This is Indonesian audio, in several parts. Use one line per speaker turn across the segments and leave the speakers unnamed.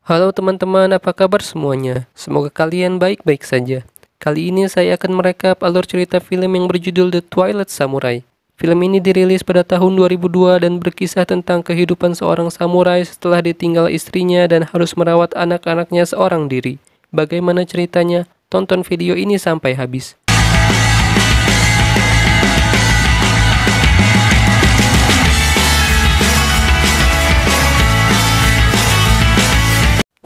Halo teman-teman, apa kabar semuanya? Semoga kalian baik-baik saja. Kali ini saya akan merekap alur cerita film yang berjudul The Twilight Samurai. Film ini dirilis pada tahun 2002 dan berkisah tentang kehidupan seorang samurai setelah ditinggal istrinya dan harus merawat anak-anaknya seorang diri. Bagaimana ceritanya? Tonton video ini sampai habis.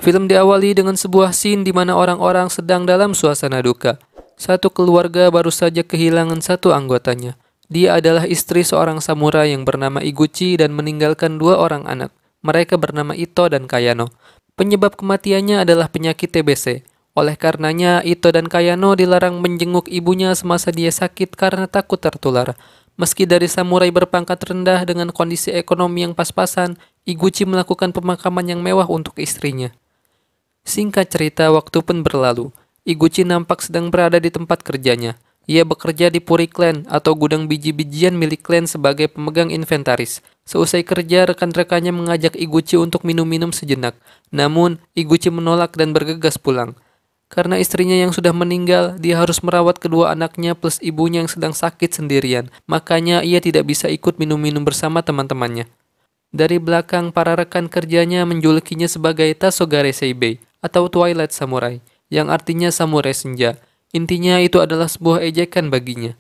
Film diawali dengan sebuah scene di mana orang-orang sedang dalam suasana duka. Satu keluarga baru saja kehilangan satu anggotanya. Dia adalah istri seorang samurai yang bernama Iguchi dan meninggalkan dua orang anak. Mereka bernama Ito dan Kayano. Penyebab kematiannya adalah penyakit TBC. Oleh karenanya, Ito dan Kayano dilarang menjenguk ibunya semasa dia sakit karena takut tertular. Meski dari samurai berpangkat rendah dengan kondisi ekonomi yang pas-pasan, Iguchi melakukan pemakaman yang mewah untuk istrinya. Singkat cerita, waktu pun berlalu. Iguchi nampak sedang berada di tempat kerjanya. Ia bekerja di Puri Clan atau gudang biji-bijian milik Clan sebagai pemegang inventaris. Seusai kerja, rekan-rekannya mengajak Iguchi untuk minum-minum sejenak. Namun, Iguchi menolak dan bergegas pulang. Karena istrinya yang sudah meninggal, dia harus merawat kedua anaknya plus ibunya yang sedang sakit sendirian. Makanya ia tidak bisa ikut minum-minum bersama teman-temannya. Dari belakang, para rekan kerjanya menjulukinya sebagai Tasogare Seibei atau Twilight Samurai, yang artinya samurai senja. Intinya itu adalah sebuah ejekan baginya.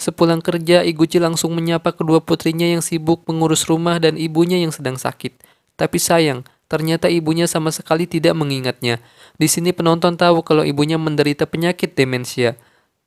Sepulang kerja, Iguchi langsung menyapa kedua putrinya yang sibuk mengurus rumah dan ibunya yang sedang sakit. Tapi sayang, ternyata ibunya sama sekali tidak mengingatnya. Di sini penonton tahu kalau ibunya menderita penyakit demensia.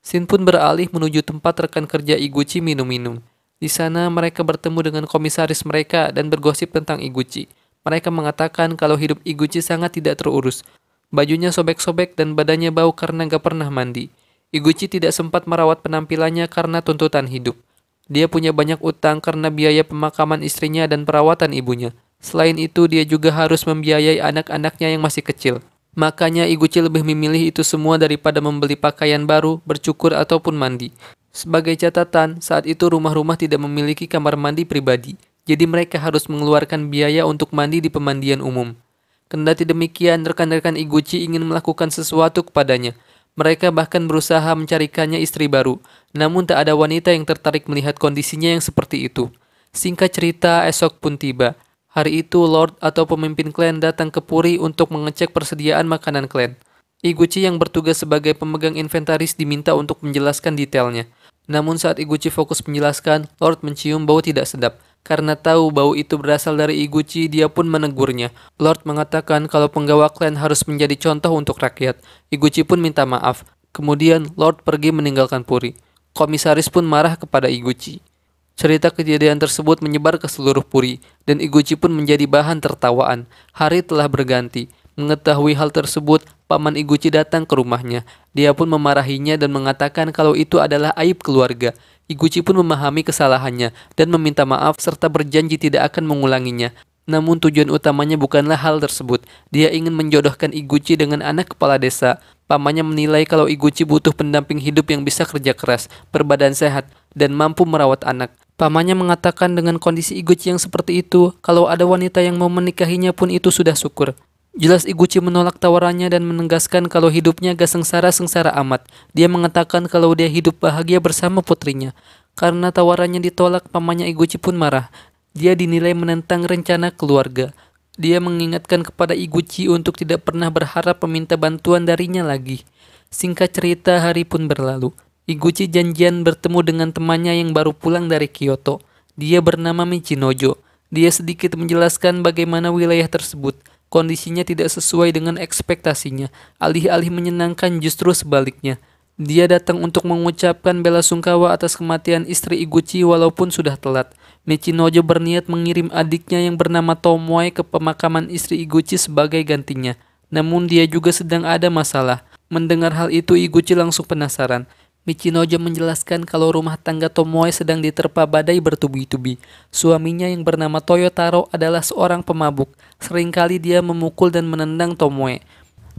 Sin pun beralih menuju tempat rekan kerja Iguchi minum-minum. Di sana mereka bertemu dengan komisaris mereka dan bergosip tentang Iguchi. Mereka mengatakan kalau hidup Iguchi sangat tidak terurus. Bajunya sobek-sobek dan badannya bau karena gak pernah mandi. Iguchi tidak sempat merawat penampilannya karena tuntutan hidup. Dia punya banyak utang karena biaya pemakaman istrinya dan perawatan ibunya. Selain itu, dia juga harus membiayai anak-anaknya yang masih kecil. Makanya Iguchi lebih memilih itu semua daripada membeli pakaian baru, bercukur, ataupun mandi. Sebagai catatan, saat itu rumah-rumah tidak memiliki kamar mandi pribadi. Jadi mereka harus mengeluarkan biaya untuk mandi di pemandian umum. Kendati demikian, rekan-rekan Iguchi ingin melakukan sesuatu kepadanya. Mereka bahkan berusaha mencarikannya istri baru, namun tak ada wanita yang tertarik melihat kondisinya yang seperti itu. Singkat cerita, esok pun tiba. Hari itu, Lord atau pemimpin klan datang ke Puri untuk mengecek persediaan makanan klan. Iguchi yang bertugas sebagai pemegang inventaris diminta untuk menjelaskan detailnya. Namun saat Iguchi fokus menjelaskan, Lord mencium bau tidak sedap. Karena tahu bau itu berasal dari Iguchi, dia pun menegurnya. Lord mengatakan kalau penggawa klan harus menjadi contoh untuk rakyat. Iguchi pun minta maaf. Kemudian Lord pergi meninggalkan Puri. Komisaris pun marah kepada Iguchi. Cerita kejadian tersebut menyebar ke seluruh Puri, dan Iguchi pun menjadi bahan tertawaan. Hari telah berganti. Mengetahui hal tersebut, paman Iguchi datang ke rumahnya. Dia pun memarahinya dan mengatakan kalau itu adalah aib keluarga. Iguchi pun memahami kesalahannya dan meminta maaf serta berjanji tidak akan mengulanginya. Namun tujuan utamanya bukanlah hal tersebut. Dia ingin menjodohkan Iguchi dengan anak kepala desa. Pamannya menilai kalau Iguchi butuh pendamping hidup yang bisa kerja keras, berbadan sehat, dan mampu merawat anak. Pamannya mengatakan dengan kondisi Iguchi yang seperti itu, kalau ada wanita yang mau menikahinya pun itu sudah syukur. Jelas Iguchi menolak tawarannya dan menegaskan kalau hidupnya gak sengsara-sengsara amat. Dia mengatakan kalau dia hidup bahagia bersama putrinya. Karena tawarannya ditolak, pamannya Iguchi pun marah. Dia dinilai menentang rencana keluarga. Dia mengingatkan kepada Iguchi untuk tidak pernah berharap meminta bantuan darinya lagi. Singkat cerita, hari pun berlalu. Iguchi janjian bertemu dengan temannya yang baru pulang dari Kyoto. Dia bernama Michinojo. Dia sedikit menjelaskan bagaimana wilayah tersebut kondisinya tidak sesuai dengan ekspektasinya. Alih-alih menyenangkan justru sebaliknya. Dia datang untuk mengucapkan bela sungkawa atas kematian istri Iguchi walaupun sudah telat. Michinojo berniat mengirim adiknya yang bernama Tomoe ke pemakaman istri Iguchi sebagai gantinya. Namun dia juga sedang ada masalah. Mendengar hal itu Iguchi langsung penasaran. Michinojo menjelaskan kalau rumah tangga Tomoe sedang diterpa badai bertubi-tubi. Suaminya yang bernama Toyotaro adalah seorang pemabuk. Seringkali dia memukul dan menendang Tomoe.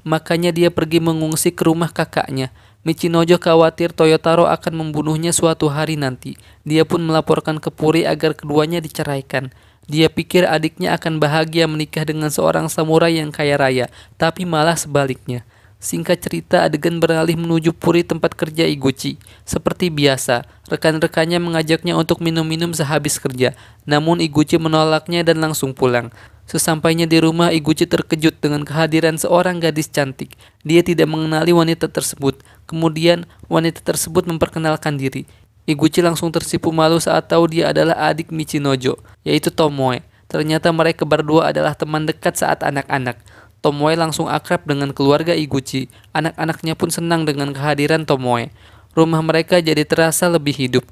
Makanya dia pergi mengungsi ke rumah kakaknya. Michinojo khawatir Toyotaro akan membunuhnya suatu hari nanti. Dia pun melaporkan ke Puri agar keduanya diceraikan. Dia pikir adiknya akan bahagia menikah dengan seorang samurai yang kaya raya, tapi malah sebaliknya. Singkat cerita, adegan beralih menuju puri tempat kerja Iguchi. Seperti biasa, rekan-rekannya mengajaknya untuk minum-minum sehabis kerja. Namun Iguchi menolaknya dan langsung pulang. Sesampainya di rumah, Iguchi terkejut dengan kehadiran seorang gadis cantik. Dia tidak mengenali wanita tersebut. Kemudian, wanita tersebut memperkenalkan diri. Iguchi langsung tersipu malu saat tahu dia adalah adik Michinojo, yaitu Tomoe. Ternyata mereka berdua adalah teman dekat saat anak-anak. Tomoe langsung akrab dengan keluarga Iguchi. Anak-anaknya pun senang dengan kehadiran Tomoe. Rumah mereka jadi terasa lebih hidup.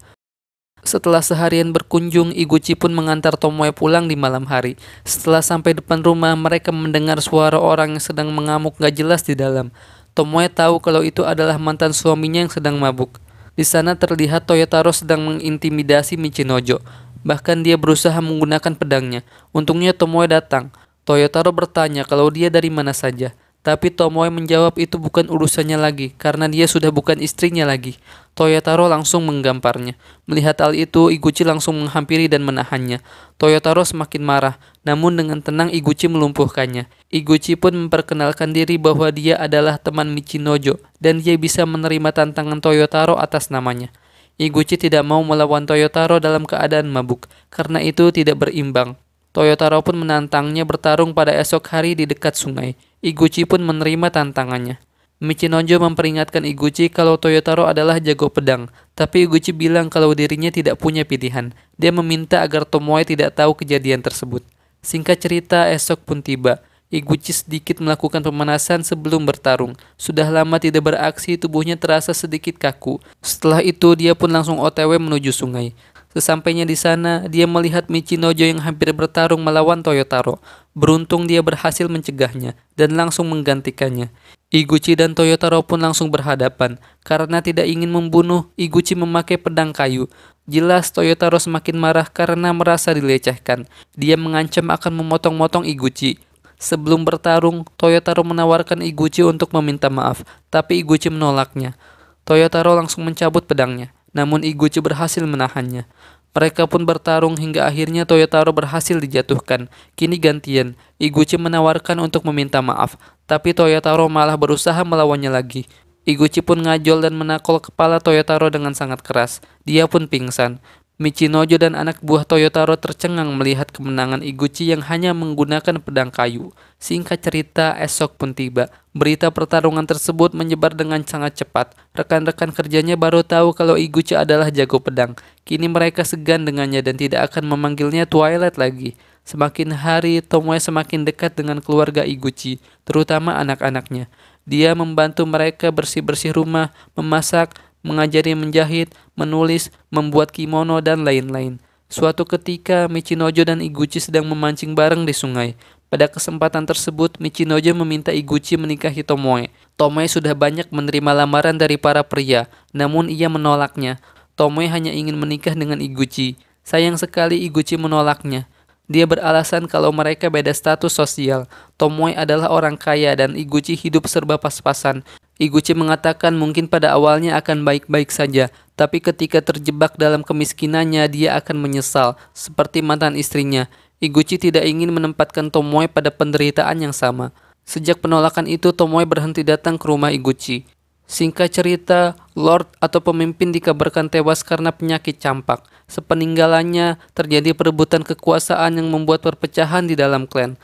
Setelah seharian berkunjung, Iguchi pun mengantar Tomoe pulang di malam hari. Setelah sampai depan rumah, mereka mendengar suara orang yang sedang mengamuk gak jelas di dalam. Tomoe tahu kalau itu adalah mantan suaminya yang sedang mabuk. Di sana terlihat Toyotaro sedang mengintimidasi Michinojo. Bahkan dia berusaha menggunakan pedangnya. Untungnya Tomoe datang. Toyotaro bertanya kalau dia dari mana saja. Tapi Tomoe menjawab itu bukan urusannya lagi, karena dia sudah bukan istrinya lagi. Toyotaro langsung menggamparnya. Melihat hal itu, Iguchi langsung menghampiri dan menahannya. Toyotaro semakin marah, namun dengan tenang Iguchi melumpuhkannya. Iguchi pun memperkenalkan diri bahwa dia adalah teman Michinojo, dan dia bisa menerima tantangan Toyotaro atas namanya. Iguchi tidak mau melawan Toyotaro dalam keadaan mabuk, karena itu tidak berimbang. Toyotaro pun menantangnya bertarung pada esok hari di dekat sungai. Iguchi pun menerima tantangannya. Michinonjo memperingatkan Iguchi kalau Toyotaro adalah jago pedang, tapi Iguchi bilang kalau dirinya tidak punya pilihan. Dia meminta agar Tomoe tidak tahu kejadian tersebut. Singkat cerita, esok pun tiba. Iguchi sedikit melakukan pemanasan sebelum bertarung. Sudah lama tidak beraksi, tubuhnya terasa sedikit kaku. Setelah itu, dia pun langsung otw menuju sungai. Sesampainya di sana, dia melihat Michinojo yang hampir bertarung melawan Toyotaro. Beruntung dia berhasil mencegahnya dan langsung menggantikannya. Iguchi dan Toyotaro pun langsung berhadapan. Karena tidak ingin membunuh, Iguchi memakai pedang kayu. Jelas Toyotaro semakin marah karena merasa dilecehkan. Dia mengancam akan memotong-motong Iguchi. Sebelum bertarung, Toyotaro menawarkan Iguchi untuk meminta maaf, tapi Iguchi menolaknya. Toyotaro langsung mencabut pedangnya. Namun Iguchi berhasil menahannya. Mereka pun bertarung hingga akhirnya Toyotaro berhasil dijatuhkan. Kini gantian, Iguchi menawarkan untuk meminta maaf, tapi Toyotaro malah berusaha melawannya lagi. Iguchi pun ngajol dan menakol kepala Toyotaro dengan sangat keras. Dia pun pingsan. Michinojo dan anak buah Toyotaro tercengang melihat kemenangan Iguchi yang hanya menggunakan pedang kayu. Singkat cerita, esok pun tiba. Berita pertarungan tersebut menyebar dengan sangat cepat. Rekan-rekan kerjanya baru tahu kalau Iguchi adalah jago pedang. Kini mereka segan dengannya dan tidak akan memanggilnya Twilight lagi. Semakin hari, Tomoe semakin dekat dengan keluarga Iguchi, terutama anak-anaknya. Dia membantu mereka bersih-bersih rumah, memasak, mengajari menjahit, menulis, membuat kimono, dan lain-lain. Suatu ketika, Michinojo dan Iguchi sedang memancing bareng di sungai. Pada kesempatan tersebut, Michinojo meminta Iguchi menikahi Tomoe. Tomoe sudah banyak menerima lamaran dari para pria, namun ia menolaknya. Tomoe hanya ingin menikah dengan Iguchi. Sayang sekali Iguchi menolaknya. Dia beralasan kalau mereka beda status sosial. Tomoe adalah orang kaya dan Iguchi hidup serba pas-pasan. Iguchi mengatakan mungkin pada awalnya akan baik-baik saja, tapi ketika terjebak dalam kemiskinannya dia akan menyesal, seperti mantan istrinya. Iguchi tidak ingin menempatkan Tomoe pada penderitaan yang sama. Sejak penolakan itu, Tomoe berhenti datang ke rumah Iguchi. Singkat cerita, Lord atau pemimpin dikabarkan tewas karena penyakit campak. Sepeninggalannya, terjadi perebutan kekuasaan yang membuat perpecahan di dalam klan.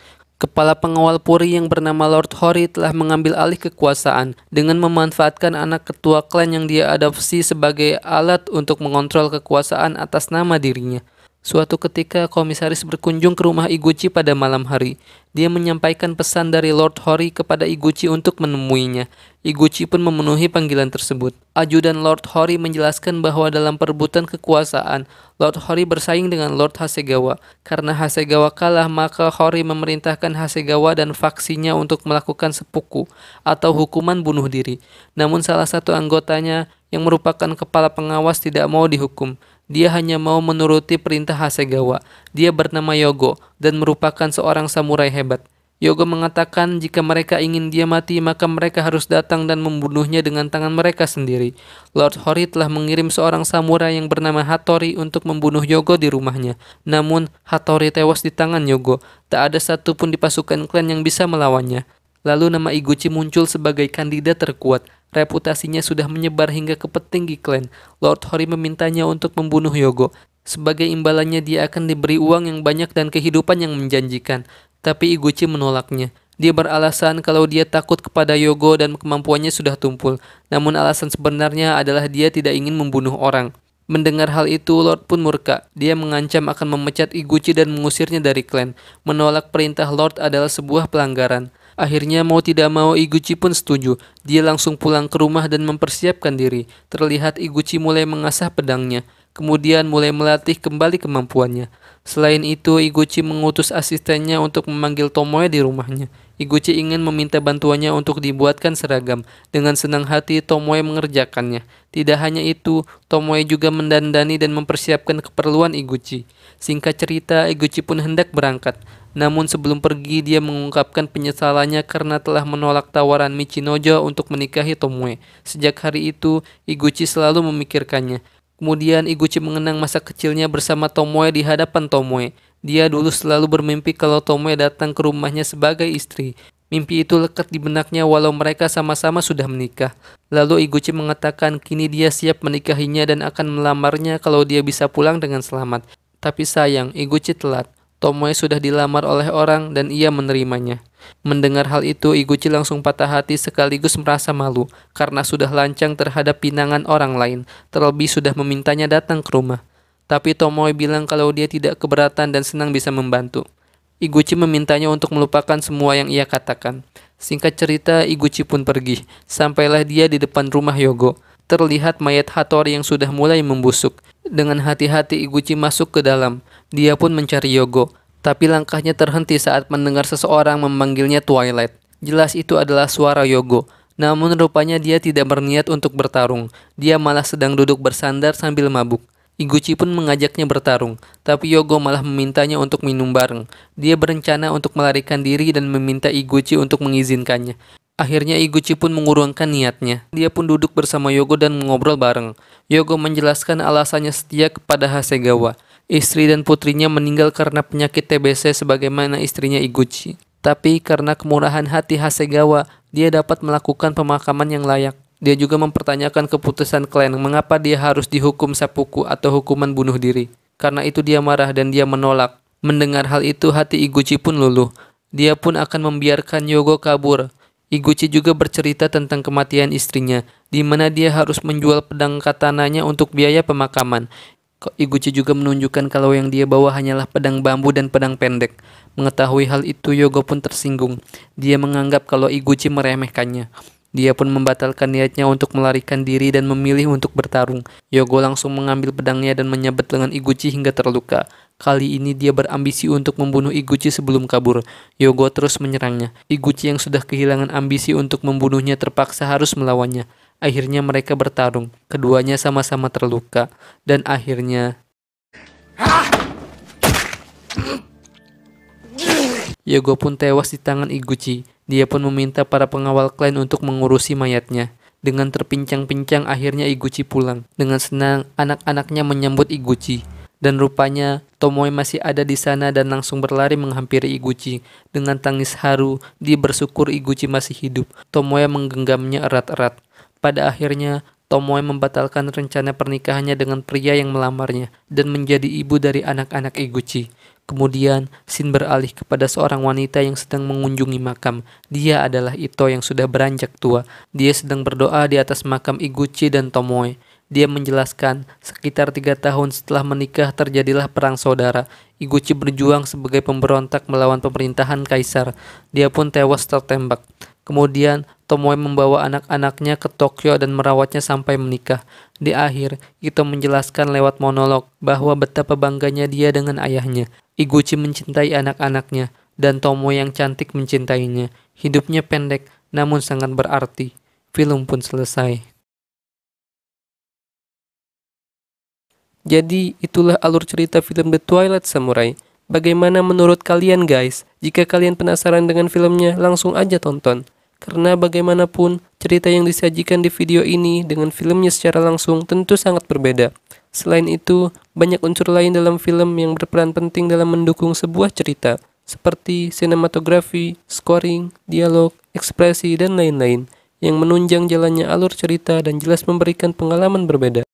Kepala pengawal Puri yang bernama Lord Hori telah mengambil alih kekuasaan dengan memanfaatkan anak ketua klan yang dia adopsi sebagai alat untuk mengontrol kekuasaan atas nama dirinya. Suatu ketika, komisaris berkunjung ke rumah Iguchi pada malam hari. Dia menyampaikan pesan dari Lord Hori kepada Iguchi untuk menemuinya. Iguchi pun memenuhi panggilan tersebut. Ajudan Lord Hori menjelaskan bahwa dalam perebutan kekuasaan, Lord Hori bersaing dengan Lord Hasegawa. Karena Hasegawa kalah, maka Hori memerintahkan Hasegawa dan faksinya untuk melakukan sepuku atau hukuman bunuh diri. Namun salah satu anggotanya yang merupakan kepala pengawas tidak mau dihukum. Dia hanya mau menuruti perintah Hasegawa. Dia bernama Yogo dan merupakan seorang samurai hebat. Yogo mengatakan jika mereka ingin dia mati maka mereka harus datang dan membunuhnya dengan tangan mereka sendiri. Lord Hori telah mengirim seorang samurai yang bernama Hattori untuk membunuh Yogo di rumahnya. Namun Hattori tewas di tangan Yogo. Tak ada satupun di pasukan klan yang bisa melawannya. Lalu nama Iguchi muncul sebagai kandidat terkuat. Reputasinya sudah menyebar hingga ke petinggi klan. Lord Hori memintanya untuk membunuh Yogo. Sebagai imbalannya dia akan diberi uang yang banyak dan kehidupan yang menjanjikan. Tapi Iguchi menolaknya. Dia beralasan kalau dia takut kepada Yogo dan kemampuannya sudah tumpul. Namun alasan sebenarnya adalah dia tidak ingin membunuh orang. Mendengar hal itu, Lord pun murka. Dia mengancam akan memecat Iguchi dan mengusirnya dari klan. Menolak perintah Lord adalah sebuah pelanggaran. Akhirnya mau tidak mau Iguchi pun setuju. Dia langsung pulang ke rumah dan mempersiapkan diri. Terlihat Iguchi mulai mengasah pedangnya, kemudian mulai melatih kembali kemampuannya. Selain itu, Iguchi mengutus asistennya untuk memanggil Tomoe di rumahnya. Iguchi ingin meminta bantuannya untuk dibuatkan seragam. Dengan senang hati, Tomoe mengerjakannya. Tidak hanya itu, Tomoe juga mendandani dan mempersiapkan keperluan Iguchi. Singkat cerita, Iguchi pun hendak berangkat. Namun sebelum pergi, dia mengungkapkan penyesalannya karena telah menolak tawaran Michinojo untuk menikahi Tomoe. Sejak hari itu, Iguchi selalu memikirkannya. Kemudian Iguchi mengenang masa kecilnya bersama Tomoe di hadapan Tomoe. Dia dulu selalu bermimpi kalau Tomoe datang ke rumahnya sebagai istri. Mimpi itu lekat di benaknya walau mereka sama-sama sudah menikah. Lalu Iguchi mengatakan kini dia siap menikahinya dan akan melamarnya kalau dia bisa pulang dengan selamat. Tapi sayang, Iguchi telat. Tomoe sudah dilamar oleh orang dan ia menerimanya. Mendengar hal itu, Iguchi langsung patah hati sekaligus merasa malu karena sudah lancang terhadap pinangan orang lain, terlebih sudah memintanya datang ke rumah. Tapi Tomoe bilang kalau dia tidak keberatan dan senang bisa membantu. Iguchi memintanya untuk melupakan semua yang ia katakan. Singkat cerita, Iguchi pun pergi. Sampailah dia di depan rumah Yogo. Terlihat mayat Hattori yang sudah mulai membusuk. Dengan hati-hati Iguchi masuk ke dalam. Dia pun mencari Yogo tapi langkahnya terhenti saat mendengar seseorang memanggilnya Twilight. Jelas itu adalah suara Yogo, namun rupanya dia tidak berniat untuk bertarung. Dia malah sedang duduk bersandar sambil mabuk. Iguchi pun mengajaknya bertarung, tapi Yogo malah memintanya untuk minum bareng. Dia berencana untuk melarikan diri dan meminta Iguchi untuk mengizinkannya. Akhirnya Iguchi pun mengurungkan niatnya. Dia pun duduk bersama Yogo dan mengobrol bareng. Yogo menjelaskan alasannya setia kepada Hasegawa. Istri dan putrinya meninggal karena penyakit TBC sebagaimana istrinya Iguchi. Tapi karena kemurahan hati Hasegawa, dia dapat melakukan pemakaman yang layak. Dia juga mempertanyakan keputusan klan mengapa dia harus dihukum sepuku atau hukuman bunuh diri. Karena itu dia marah dan dia menolak. Mendengar hal itu hati Iguchi pun luluh. Dia pun akan membiarkan Yogo kabur. Iguchi juga bercerita tentang kematian istrinya, di mana dia harus menjual pedang katananya untuk biaya pemakaman. Iguchi juga menunjukkan kalau yang dia bawa hanyalah pedang bambu dan pedang pendek. Mengetahui hal itu, Yogo pun tersinggung. Dia menganggap kalau Iguchi meremehkannya. Dia pun membatalkan niatnya untuk melarikan diri dan memilih untuk bertarung. Yogo langsung mengambil pedangnya dan menyabet lengan Iguchi hingga terluka. Kali ini dia berambisi untuk membunuh Iguchi sebelum kabur. Yogo terus menyerangnya. Iguchi yang sudah kehilangan ambisi untuk membunuhnya terpaksa harus melawannya. Akhirnya mereka bertarung. Keduanya sama-sama terluka dan akhirnya Yogo pun tewas di tangan Iguchi. Dia pun meminta para pengawal klan untuk mengurusi mayatnya. Dengan terpincang-pincang akhirnya Iguchi pulang. Dengan senang anak-anaknya menyambut Iguchi. Dan rupanya Tomoe masih ada di sana dan langsung berlari menghampiri Iguchi. Dengan tangis haru, dia bersyukur Iguchi masih hidup. Tomoe menggenggamnya erat-erat. Pada akhirnya, Tomoe membatalkan rencana pernikahannya dengan pria yang melamarnya dan menjadi ibu dari anak-anak Eguchi. Kemudian, Shin beralih kepada seorang wanita yang sedang mengunjungi makam. Dia adalah Ito yang sudah beranjak tua. Dia sedang berdoa di atas makam Iguchi dan Tomoe. Dia menjelaskan, sekitar tiga tahun setelah menikah terjadilah perang saudara. Iguchi berjuang sebagai pemberontak melawan pemerintahan kaisar. Dia pun tewas tertembak. Kemudian, Tomoe membawa anak-anaknya ke Tokyo dan merawatnya sampai menikah. Di akhir, Ito menjelaskan lewat monolog bahwa betapa bangganya dia dengan ayahnya. Iguchi mencintai anak-anaknya, dan Tomoe yang cantik mencintainya. Hidupnya pendek, namun sangat berarti. Film pun selesai. Jadi, itulah alur cerita film The Twilight Samurai. Bagaimana menurut kalian guys? Jika kalian penasaran dengan filmnya, langsung aja tonton. Karena bagaimanapun, cerita yang disajikan di video ini dengan filmnya secara langsung tentu sangat berbeda. Selain itu, banyak unsur lain dalam film yang berperan penting dalam mendukung sebuah cerita, seperti sinematografi, scoring, dialog, ekspresi, dan lain-lain, yang menunjang jalannya alur cerita dan jelas memberikan pengalaman berbeda.